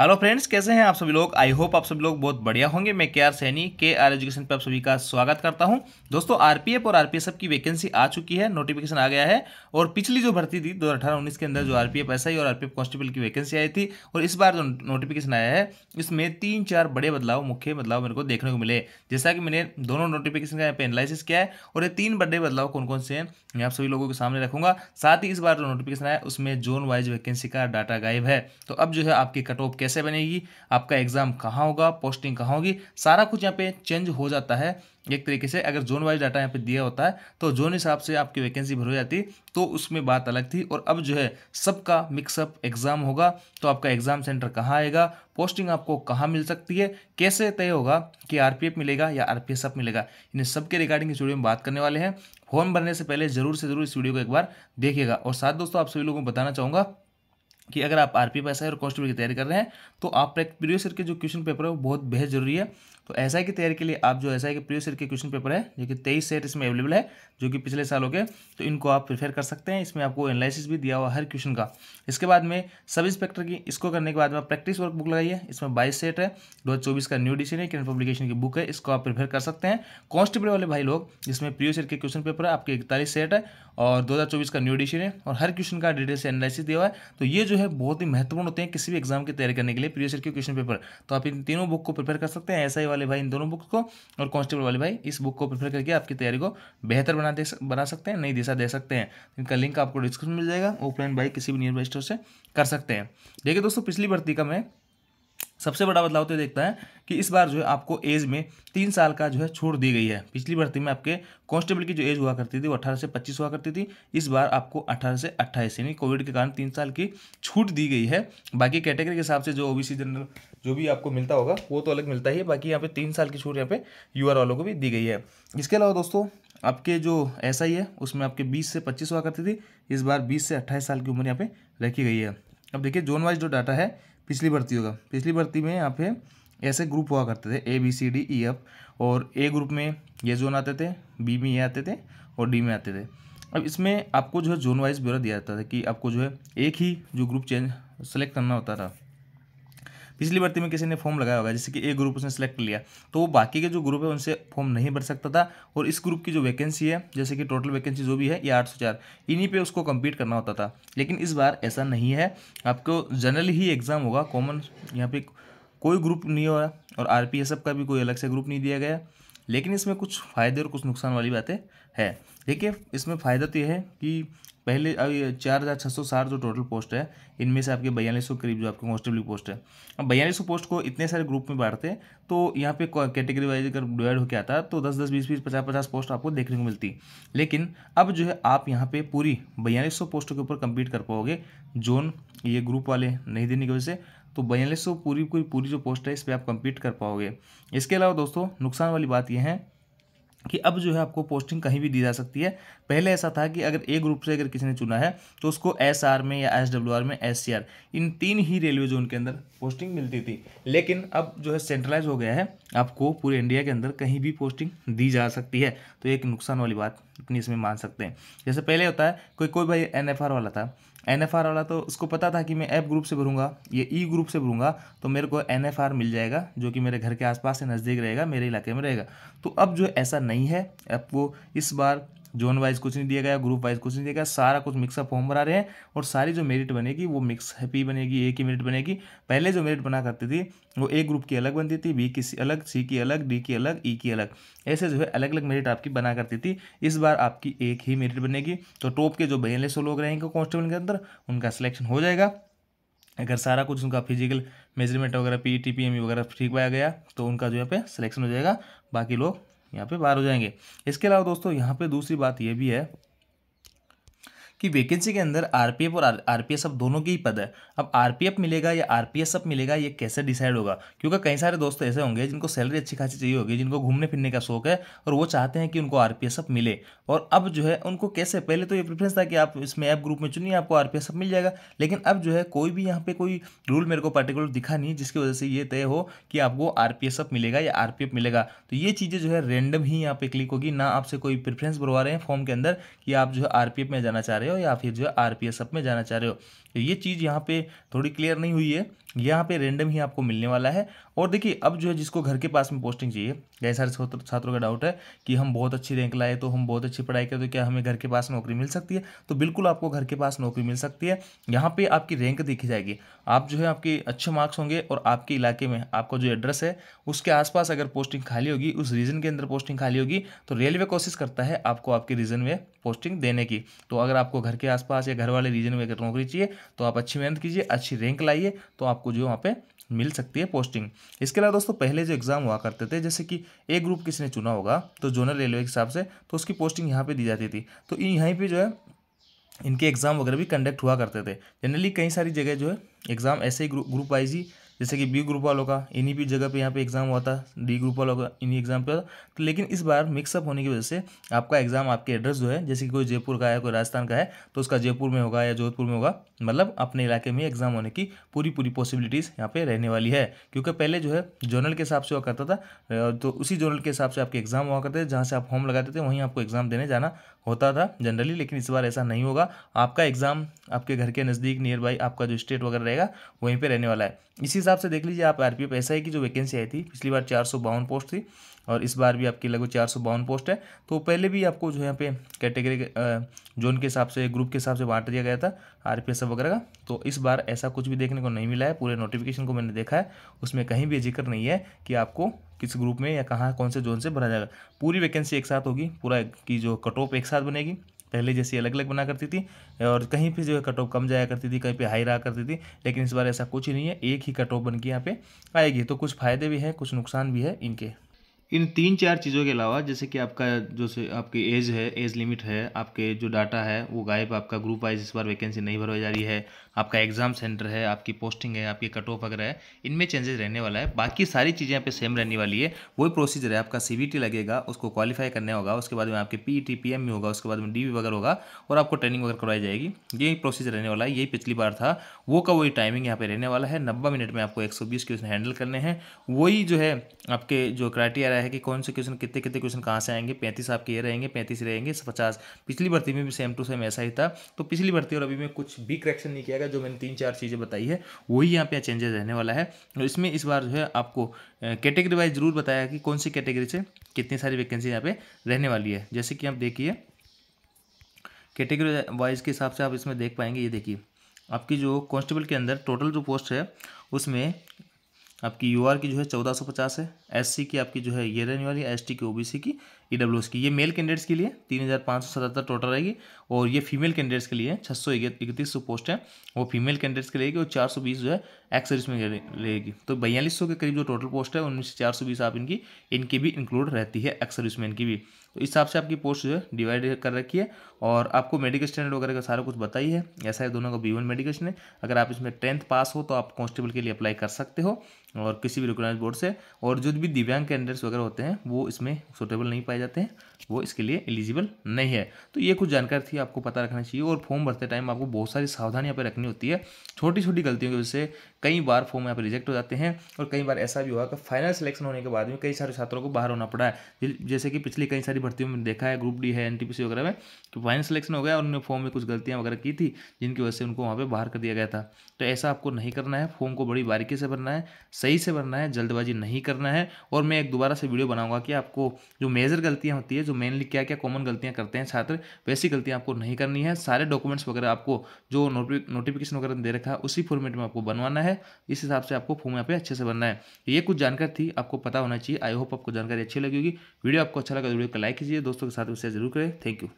hello friends कैसे हैं आप सभी लोग आई होप आप सभी लोग बहुत बढ़िया होंगे मैं के आर सैनी के आर एजुकेशन पर आप सभी का स्वागत करता हूं दोस्तों आरपीएफ और आरपीएसएफ की वैकेंसी आ चुकी है नोटिफिकेशन आ गया है और पिछली जो भर्ती थी दो हज़ार उन्नीस के अंदर जो आरपीएफ एसआई और आरपीएफ कांस्टेबल की वैकेंसी आई थी और इस बार जो नोटिफिकेशन आया है इसमें तीन चार बड़े बदलाव मुख्य बदलाव मेरे को देखने को मिले जैसा कि मैंने दोनों नोटिफिकेशन का यहाँ पे एनालिसिस किया है और ये तीन बड़े बदलाव कौन कौन से हैं मैं आप सभी लोगों के सामने रखूंगा साथ ही इस बार जो नोटिफिकेशन आया उसमें जोन वाइज वैकेंसी का डाटा गायब है तो अब जो है आपके कट ऑफ कैसे बनेगी आपका एग्ज़ाम कहाँ होगा पोस्टिंग कहाँ होगी सारा कुछ यहाँ पे चेंज हो जाता है एक तरीके से अगर जोन वाइज डाटा यहाँ पे दिया होता है तो जोन हिसाब से आपकी वैकेंसी भर हो जाती तो उसमें बात अलग थी और अब जो है सबका मिक्सअप एग्ज़ाम होगा तो आपका एग्ज़ाम सेंटर कहाँ आएगा पोस्टिंग आपको कहाँ मिल सकती है कैसे तय होगा कि आरपीएफ मिलेगा या आरपीएसएफ मिलेगा इन सब के रिगार्डिंग इस वीडियो में बात करने वाले हैं फॉर्म भरने से पहले ज़रूर से ज़रूर इस वीडियो को एक बार देखिएगा और साथ दोस्तों आप सभी लोगों को बताना चाहूँगा कि अगर आप आर पी पैसा है और कॉस्ट की तैयारी कर रहे हैं तो आप प्रीवियस ईयर के जो क्वेश्चन पेपर है वो बहुत बेहद जरूरी है तो ऐसा की तैयारी के लिए आप जो एस के प्रीवियस ईयर के क्वेश्चन पेपर है जो कि तेईस सेट इसमें अवेलेबल है जो कि पिछले सालों के तो इनको आप प्रिफेयर कर सकते हैं इसमें आपको एनालिसिस भी दिया हुआ हर क्वेश्चन का इसके बाद में सब इंस्पेक्टर की इसको करने के बाद में प्रैक्टिस वर्क बुक लगाइए इसमें बाईस सेट है दो का न्यू डिशन है किरण पब्लिकेशन की बुक है इसको आप प्रिफेयर कर सकते हैं कॉन्स्टेबल वाले भाई लोग जिसमें प्रीवियस ईयर के क्वेश्चन पेपर है आपके इकतालीस सेट है और दो का न्यू एडिशन है और हर क्वेश्चन का डिटेल से एनालिसिस दिया हुआ है तो ये जो है बहुत ही महत्वपूर्ण होते हैं किसी भी एग्जाम की तैयारी करने के लिए प्रीवियस ईयर के क्वेश्चन पेपर तो आप इन तीनों बुक को प्रिपेयर कर सकते हैं ऐसा वाले भाई इन दोनों बुक्स को और कॉन्स्टेबल वाले भाई इस बुक को प्रेफर करके आपकी तैयारी को बेहतर बना दे बना सकते हैं नई दिशा दे सकते हैं इनका लिंक आपको डिस्क्रिप्शन मिल जाएगा ऑफलाइन भाई किसी भी नियर बाई स्टोर से कर सकते हैं देखिए दोस्तों पिछली भर्ती का मैं सबसे बड़ा बदलाव तो देखता है कि इस बार जो है आपको एज में तीन साल का जो है छूट दी गई है पिछली भर्ती में आपके कांस्टेबल की जो एज हुआ करती थी वो अठारह से पच्चीस हुआ करती थी इस बार आपको अठारह से अट्ठाईस यानी कोविड के कारण तीन साल की छूट दी गई है बाकी कैटेगरी के हिसाब से जो ओबीसी जनरल जो भी आपको मिलता होगा वो तो अलग मिलता ही है बाकी यहाँ पे तीन साल की छूट यहाँ पे यूआर वालों को भी दी गई है इसके अलावा दोस्तों आपके जो ऐसा आई है उसमें आपके 20 से 25 हुआ करती थी इस बार 20 से 28 साल की उम्र यहाँ पे रखी गई है अब देखिए जोन वाइज जो डाटा है पिछली भर्ती होगा पिछली भर्ती में यहाँ पे ऐसे ग्रुप हुआ करते थे A B C D E F और ए ग्रुप में ये जोन आते थे बी में ये आते थे और डी में आते थे अब इसमें आपको जो है जोन वाइज ब्यौरा दिया जाता था कि आपको जो है एक ही जो ग्रुप चेंज सेलेक्ट करना होता था पिछली भर्ती में किसी ने फॉर्म लगाया होगा जैसे कि ए ग्रुप उसने सेलेक्ट लिया तो वो बाकी के जो ग्रुप है उनसे फॉर्म नहीं भर सकता था और इस ग्रुप की जो वैकेंसी है जैसे कि टोटल वैकेंसी जो भी है ये आठ सौ चार इन्हीं पर उसको कम्पीट करना होता था लेकिन इस बार ऐसा नहीं है आपको जनरल ही एग्ज़ाम होगा कॉमन यहाँ पे कोई ग्रुप नहीं हो रहा और आर का भी कोई अलग से ग्रुप नहीं दिया गया लेकिन इसमें कुछ फ़ायदे और कुछ नुकसान वाली बातें है देखिए इसमें फ़ायदा तो यह है कि पहले चार हज़ार छः सौ साठ जो टोटल पोस्ट है इनमें से आपके बयालीस सौ करीब जो आपके कॉन्स्टेबल पोस्ट है अब बयालीस सौ पोस्ट को इतने सारे ग्रुप में बांटते तो यहाँ पे कैटेगरी वाइज अगर डिवाइड होकर आता तो दस दस बीस बीस पचास पचास पोस्ट आपको देखने को मिलती लेकिन अब जो है आप यहाँ पर पूरी बयालीस सौ पोस्टों के ऊपर कंप्लीट कर पाओगे जोन ये ग्रुप वाले नहीं देने की वजह से तो बयालीस सौ पूरी पूरी पूरी जो पोस्ट है इस पर आप कंप्लीट कर पाओगे इसके अलावा दोस्तों नुकसान वाली बात यह है कि अब जो है आपको पोस्टिंग कहीं भी दी जा सकती है पहले ऐसा था कि अगर ए ग्रुप से अगर किसी ने चुना है तो उसको एस आर में या एस डब्ल्यू आर में एस सी आर इन तीन ही रेलवे जोन के अंदर पोस्टिंग मिलती थी लेकिन अब जो है सेंट्रलाइज हो गया है आपको पूरे इंडिया के अंदर कहीं भी पोस्टिंग दी जा सकती है तो एक नुकसान वाली बात अपनी इसमें मान सकते हैं जैसे पहले होता है कोई कोई भाई एन एफ आर वाला था एन वाला तो उसको पता था कि मैं ऐप ग्रुप से भरूंगा ये ई ग्रुप से भरूंगा तो मेरे को एन मिल जाएगा जो कि मेरे घर के आसपास से नज़दीक रहेगा मेरे इलाके में रहेगा तो अब जो ऐसा नहीं है अब वो इस बार जोन वाइज कुछ नहीं दिया गया ग्रुप वाइज कुछ नहीं दिया गया सारा कुछ मिक्सअप फॉर्म बना रहे हैं और सारी जो मेरिट बनेगी वो मिक्स हैप्पी बनेगी ए की मेरिट बनेगी पहले जो मेरिट बना करती थी वो ए ग्रुप की अलग बनती थी बी की अलग सी की अलग डी की अलग ई की अलग ऐसे जो है अलग अलग मेरिट आपकी बना करती थी इस बार आपकी एक ही मेरिट बनेगी तो टॉप के जो बयालीस सौ लोग रहेंगे कॉन्स्टेबल के अंदर उनका सिलेक्शन हो जाएगा अगर सारा कुछ उनका फिजिकल मेजरमेंट वगैरह पी टी पी एम वगैरह ठीक पाया गया तो उनका जो यहाँ पे सिलेक्शन हो जाएगा बाकी लोग यहाँ पे बाहर हो जाएंगे इसके अलावा दोस्तों यहाँ पे दूसरी बात ये भी है कि वैकेंसी के अंदर आरपीएफ और आरपीएस सब दोनों के ही पद है अब आरपीएफ मिलेगा या आरपीएस सब मिलेगा ये कैसे डिसाइड होगा क्योंकि कई सारे दोस्त ऐसे होंगे जिनको सैलरी अच्छी खासी चाहिए होगी जिनको घूमने फिरने का शौक है और वो चाहते हैं कि उनको आरपीएस मिले और अब जो है उनको कैसे पहले तो ये प्रेफरेंस था कि आप इसमें ऐप ग्रुप में चुनिए आपको आरपीएस सब मिल जाएगा लेकिन अब जो है कोई भी यहाँ पे कोई रूल मेरे को पर्टिकुलर दिखा नहीं जिसकी वजह से ये तय हो कि आपको आर सब मिलेगा या आर मिलेगा तो ये चीज़ें जो है रेंडम ही यहाँ पर क्लिक होगी ना आपसे कोई प्रेफरेंस बढ़वा रहे हैं फॉर्म के अंदर कि आप जो है आर में जाना चाह रहे हो हो या फिर जो है आर पी एस में जाना चाह रहे हो तो ये चीज़ यहाँ पे थोड़ी क्लियर नहीं हुई है यहाँ पे रेंडम ही आपको मिलने वाला है और देखिए अब जो है जिसको घर के पास में पोस्टिंग चाहिए कई सारे छात्रों का डाउट है कि हम बहुत अच्छी रैंक लाए तो हम बहुत अच्छी पढ़ाई करें तो क्या हमें घर के पास नौकरी मिल सकती है तो बिल्कुल आपको घर के पास नौकरी मिल सकती है यहाँ पर आपकी रैंक देखी जाएगी आप जो है आपके अच्छे मार्क्स होंगे और आपके इलाके में आपका जो एड्रेस है उसके आसपास अगर पोस्टिंग खाली होगी उस रीजन के अंदर पोस्टिंग खाली होगी तो रेलवे कोशिश करता है आपको आपके रीजन में पोस्टिंग देने की तो अगर आपको घर के आसपास या घर वाले रीजन में अगर नौकरी चाहिए तो आप अच्छी मेहनत कीजिए अच्छी रैंक लाइए तो आप आपको जो वहाँ पे मिल सकती है पोस्टिंग इसके अलावा दोस्तों पहले जो एग्ज़ाम हुआ करते थे जैसे कि ए ग्रुप किसी ने चुना होगा तो जोनल रेलवे के हिसाब से तो उसकी पोस्टिंग यहाँ पर दी जाती थी तो यहीं पर जो है इनके एग्ज़ाम वगैरह भी कंडक्ट हुआ करते थे जनरली कई सारी जगह जो है एग्ज़ाम ऐसे ही ग्रुप वाइज ही जैसे कि बी ग्रुप वालों का इन्हीं भी जगह पे यहाँ पे एग्ज़ाम हुआ था डी ग्रुप वालों का इन्हीं एग्ज़ाम पे तो लेकिन इस बार मिक्सअप होने की वजह से आपका एग्ज़ाम आपके एड्रेस जो है जैसे कि कोई जयपुर का है कोई राजस्थान का है तो उसका जयपुर में होगा या जोधपुर में होगा मतलब अपने इलाके में एग्ज़ाम होने की पूरी पूरी पॉसिबिलिटीज़ यहाँ पे रहने वाली है क्योंकि पहले जो है जोनल के हिसाब से हुआ करता था तो उसी जोनल के हिसाब से आपके एग्ज़ाम हुआ करते थे जहाँ से आप फॉर्म लगाते थे वहीं आपको एग्ज़ाम देने जाना होता था जनरली लेकिन इस बार ऐसा नहीं होगा आपका एग्ज़ाम आपके घर के नज़दीक नियर बाई आपका जो स्टेट वगैरह रहेगा वहीं पर रहने वाला है इसी हिसाब से देख लीजिए आप R P F S I की जो वैकेंसी आई थी पिछली बार चार सौ बावन पोस्ट थी और इस बार भी आपकी लगभग चार सौ बावन पोस्ट है तो पहले भी आपको जो यहाँ पे कैटेगरी जोन के हिसाब से ग्रुप के हिसाब से बांट दिया गया था आर पी वगैरह का तो इस बार ऐसा कुछ भी देखने को नहीं मिला है पूरे नोटिफिकेशन को मैंने देखा है उसमें कहीं भी जिक्र नहीं है कि आपको किस ग्रुप में या कहाँ कौन से जोन से भरा जाएगा पूरी वैकेंसी एक साथ होगी पूरा की जो कट ऑफ एक साथ बनेगी पहले जैसी अलग अलग बना करती थी और कहीं पे जो है कट ऑफ कम जाया करती थी कहीं पे हाई रहा करती थी लेकिन इस बार ऐसा कुछ नहीं है एक ही कट ऑफ बन के यहाँ पे आएगी तो कुछ फ़ायदे भी हैं कुछ नुकसान भी है इनके इन तीन चार चीज़ों के अलावा जैसे कि आपका जो से आपकी एज है एज लिमिट है आपके जो डाटा है वो गायब आपका ग्रुप वाइज इस बार वैकेंसी नहीं भरवाई जा रही है आपका एग्ज़ाम सेंटर है आपकी पोस्टिंग है आपकी कट ऑफ वगैरह है इनमें चेंजेस रहने वाला है बाकी सारी चीज़ें यहाँ पे सेम रहने वाली है वही प्रोसीजर है आपका सी लगेगा उसको क्वालिफाई करने होगा उसके बाद में आपके पी टी पी एम होगा उसके बाद में डी वगैरह होगा और आपको ट्रेनिंग वगैरह करवाई जाएगी यही प्रोसीजर रहने वाला है यही पिछली बार था वो का वही टाइमिंग यहाँ पर रहने वाला है नब्बे मिनट में आपको एक सौ बीस क्वेश्चन हैंडल करने हैं वही जो है आपके जो क्राइटेरिया है कि कौन से क्वेश्चन कितने कितने क्वेश्चन कहाँ से आएंगे पैंतीस आपके ये रहेंगे पैंतीस रहेंगे पचास पिछली भर्ती में भी सेम टू सेम ऐसा ही था तो पिछली भर्ती और अभी में कुछ भी करेक्शन नहीं किया गया जो मैंने तीन चार चीज़ें बताई है वही यहाँ पे चेंजेस रहने वाला है और तो इसमें इस बार जो है आपको कैटेगरी वाइज जरूर बताया कि कौन सी कैटेगरी से कितनी सारी वैकेंसी यहाँ पे रहने वाली है जैसे कि आप देखिए कैटेगरी वाइज के हिसाब से आप इसमें देख पाएंगे ये देखिए आपकी जो कांस्टेबल के अंदर टोटल जो पोस्ट है उसमें आपकी यू की जो है चौदह सौ पचास है एस की आपकी जो है ये रहने वाली एस की ओबीसी की ई e एस की ये मेल कैंडिडेट्स के लिए तीन हज़ार पाँच सौ सतहत्तर टोटल रहेगी और ये फीमेल कैंडिडेट्स के लिए छः सौ इकतीस सौ पोस्ट है वो फीमेल कैंडिडेट्स के लिए और चार सौ बीस जो है एक्स सर्विस में रहेगी तो बयालीस सौ के करीब जो टोटल पोस्ट है उनमें से चार सौ बीस आप इनकी इनकी भी इंक्लूड रहती है एक्स सर्विस मैन की भी तो इस हिसाब से आपकी पोस्ट जो है डिवाइड कर रखी है और आपको मेडिकल स्टैंडर्ड वगैरह का सारा कुछ बताई है ऐसा है दोनों का बी वन मेडिकल है अगर आप इसमें टेंथ पास हो तो आप कॉन्स्टेबल के लिए अप्लाई कर सकते हो और किसी भी रिकोगनाइज बोर्ड से और जो भी दिव्यांग कैंडिडेट्स वगैरह होते हैं वो इसमें सुटेबल नहीं पाए पाए जाते हैं वो इसके लिए एलिजिबल नहीं है तो ये कुछ जानकारी थी आपको पता रखना चाहिए और फॉर्म भरते टाइम आपको बहुत सारी सावधानियाँ पर रखनी होती है छोटी छोटी गलतियों की वजह से कई बार फॉर्म यहाँ पर रिजेक्ट हो जाते हैं और कई बार ऐसा भी हुआ कि फाइनल सिलेक्शन होने के बाद में कई सारे छात्रों को बाहर होना पड़ा है जैसे कि पिछली कई सारी भर्तियों में देखा है ग्रुप डी है एन वगैरह में तो फाइनल सिलेक्शन हो गया और उन्होंने फॉर्म में कुछ गलतियाँ वगैरह की थी जिनकी वजह से उनको वहाँ पर बाहर कर दिया गया था तो ऐसा आपको नहीं करना है फॉर्म को बड़ी बारीकी से भरना है सही से भरना है जल्दबाजी नहीं करना है और मैं एक दोबारा से वीडियो बनाऊंगा कि आपको जो मेजर गलतियाँ होती है जो मेनली क्या क्या कॉमन गलतियाँ करते हैं छात्र वैसी गलतियाँ आपको नहीं करनी है सारे डॉक्यूमेंट्स वगैरह आपको जो नोटिफिकेशन वगैरह दे रखा है उसी फॉर्मेट में आपको बनवाना है है इस हिसाब से आपको फॉर्म यहाँ पे अच्छे से बनना है तो ये कुछ जानकारी थी आपको पता होना चाहिए आई होप आपको जानकारी अच्छी लगी होगी वीडियो आपको अच्छा लगा तो वीडियो को लाइक कीजिए दोस्तों के साथ शेयर जरूर करें थैंक यू